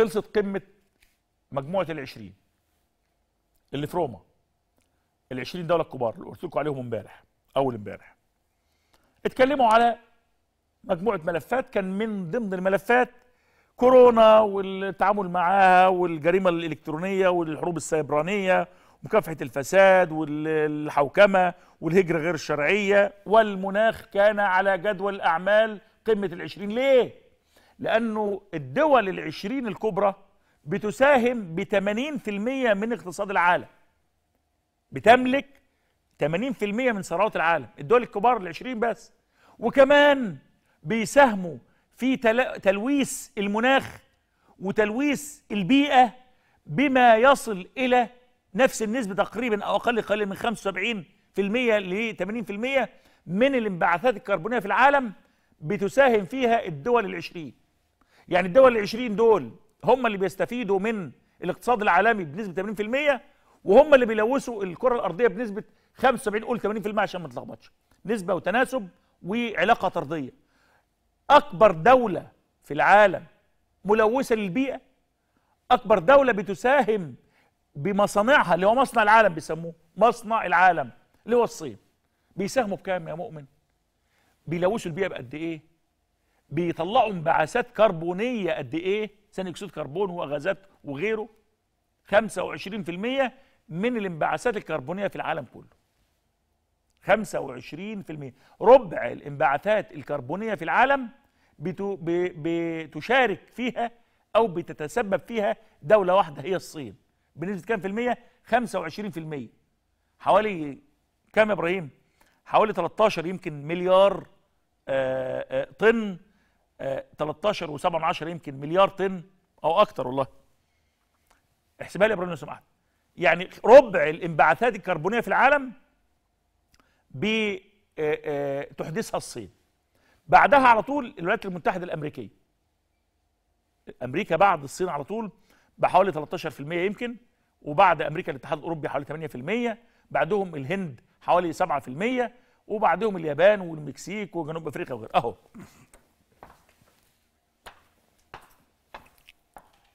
خلصت قمه مجموعه العشرين اللي في روما العشرين دوله الكبار اللي قلت لكم عليهم امبارح اول امبارح اتكلموا على مجموعه ملفات كان من ضمن الملفات كورونا والتعامل معاها والجريمه الالكترونيه والحروب السيبرانيه مكافحه الفساد والحوكمه والهجره غير الشرعيه والمناخ كان على جدول اعمال قمه العشرين ليه لأنه الدول العشرين الكبرى بتساهم ب 80% من اقتصاد العالم بتملك 80% من ثروات العالم الدول الكبار العشرين بس وكمان بيساهموا في تلويث المناخ وتلويث البيئة بما يصل إلى نفس النسبة تقريبا أو أقل قليلا من 75% ل 80% من الانبعاثات الكربونية في العالم بتساهم فيها الدول العشرين يعني الدول ال 20 دول هم اللي بيستفيدوا من الاقتصاد العالمي بنسبه 80% وهم اللي بيلوثوا الكره الارضيه بنسبه 75 قول 80% عشان ما تلخبطش نسبه وتناسب وعلاقه طرديه اكبر دوله في العالم ملوثه للبيئه اكبر دوله بتساهم بمصانعها اللي هو مصنع العالم بيسموه مصنع العالم اللي هو الصين بيساهموا بكام يا مؤمن بيلوثوا البيئه بقد ايه بيطلعوا انبعاثات كربونيه قد ايه ثاني اكسيد كربون وغازات وغيره 25% من الانبعاثات الكربونيه في العالم كله 25% ربع الانبعاثات الكربونيه في العالم بتشارك فيها او بتتسبب فيها دوله واحده هي الصين بنسبه كام في الميه 25% حوالي كام يا ابراهيم حوالي 13 يمكن مليار آآ آه، آه، طن 13 و7 يمكن مليار طن او اكتر والله احسبها لي يا ابراهيم لو سمحت يعني ربع الانبعاثات الكربونيه في العالم بتحدثها آه، آه، الصين بعدها على طول الولايات المتحده الامريكيه امريكا بعد الصين على طول بحوالي 13% يمكن وبعد امريكا الاتحاد الاوروبي حوالي 8% بعدهم الهند حوالي 7% وبعدهم اليابان والمكسيك وجنوب افريقيا وغيره اهو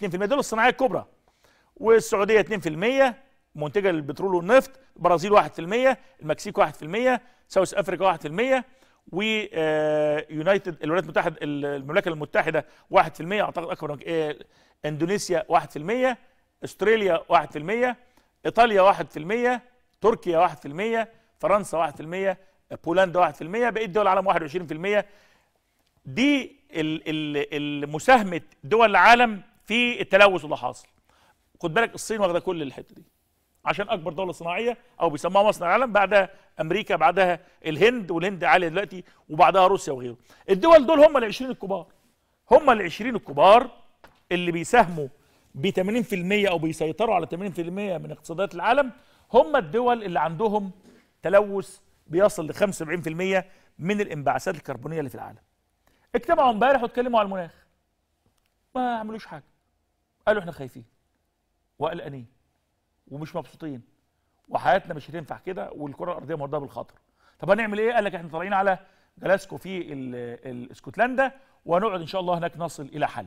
2% دول الصناعيه الكبرى والسعوديه 2% منتجه للبترول والنفط البرازيل 1% المكسيك 1% ساوث افريكا 1% ويونايتد الولايات المتحده المملكه المتحده 1% اعتقد اكبر اندونيسيا 1% استراليا 1% ايطاليا 1% تركيا 1% فرنسا 1% بولندا 1% بقيه دول العالم 21% دي المساهمه دول العالم في التلوث اللي حاصل خد بالك الصين واخده كل الحته دي عشان اكبر دوله صناعيه او بيسموها مصنع العالم بعدها امريكا بعدها الهند والهند عاليه دلوقتي وبعدها روسيا وغيره الدول دول هم ال 20 الكبار هم ال 20 الكبار اللي بيساهموا ب 80% او بيسيطروا على 80% من اقتصادات العالم هم الدول اللي عندهم تلوث بيصل ل 75% من الانبعاثات الكربونيه اللي في العالم اجتمعوا امبارح واتكلموا على المناخ ما عملوش حاجه قالوا احنا خايفين وقلقانين ومش مبسوطين وحياتنا مش هتنفع كده والكره الارضيه مرضاه بالخطر طب هنعمل ايه قال لك احنا طالعين على جلاسكو في اسكتلندا ونقعد ان شاء الله هناك نصل الى حل